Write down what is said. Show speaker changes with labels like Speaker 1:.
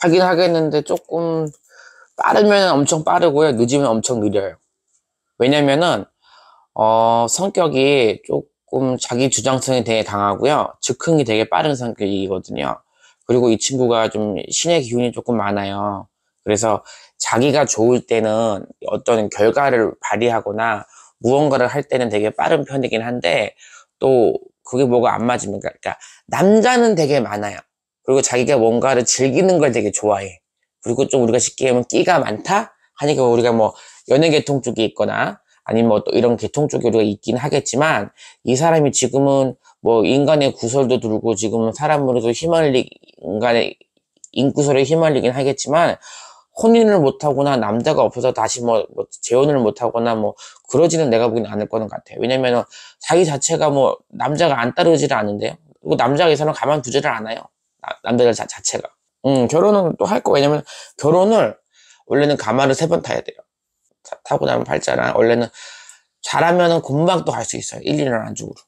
Speaker 1: 하긴 하겠는데 조금 빠르면 엄청 빠르고요. 늦으면 엄청 느려요. 왜냐면은 어, 성격이 조금 자기 주장성에 대해 당하고요 즉흥이 되게 빠른 성격이거든요. 그리고 이 친구가 좀 신의 기운이 조금 많아요. 그래서 자기가 좋을 때는 어떤 결과를 발휘하거나 무언가를 할 때는 되게 빠른 편이긴 한데 또 그게 뭐가 안 맞으면 그러니까 남자는 되게 많아요. 그리고 자기가 뭔가를 즐기는 걸 되게 좋아해. 그리고 좀 우리가 쉽게 하면 끼가 많다? 하니까 뭐 우리가 뭐 연예 계통 쪽이 있거나 아니면 뭐 또 이런 계통 쪽이 우리가 있긴 하겠지만 이 사람이 지금은 뭐 인간의 구설도 들고 지금은 사람으로서 휘말리, 인간의 인구설에 휘말리긴 하겠지만 혼인을 못하거나 남자가 없어서 다시 뭐, 뭐 재혼을 못하거나 뭐 그러지는 내가 보기는 않을 거는 같아요. 왜냐면 은 자기 자체가 뭐 남자가 안 따르지를 않는데요. 그리고 남자가 이 사람 가만두지를 않아요. 남자 자, 자체가 음, 결혼은 또 할거 왜냐면 결혼을 원래는 가마를 세 번 타야 돼요 타고 나면 발자랑 원래는 잘하면 은 곰방도 갈수 있어요 1, 2년 안쪽으로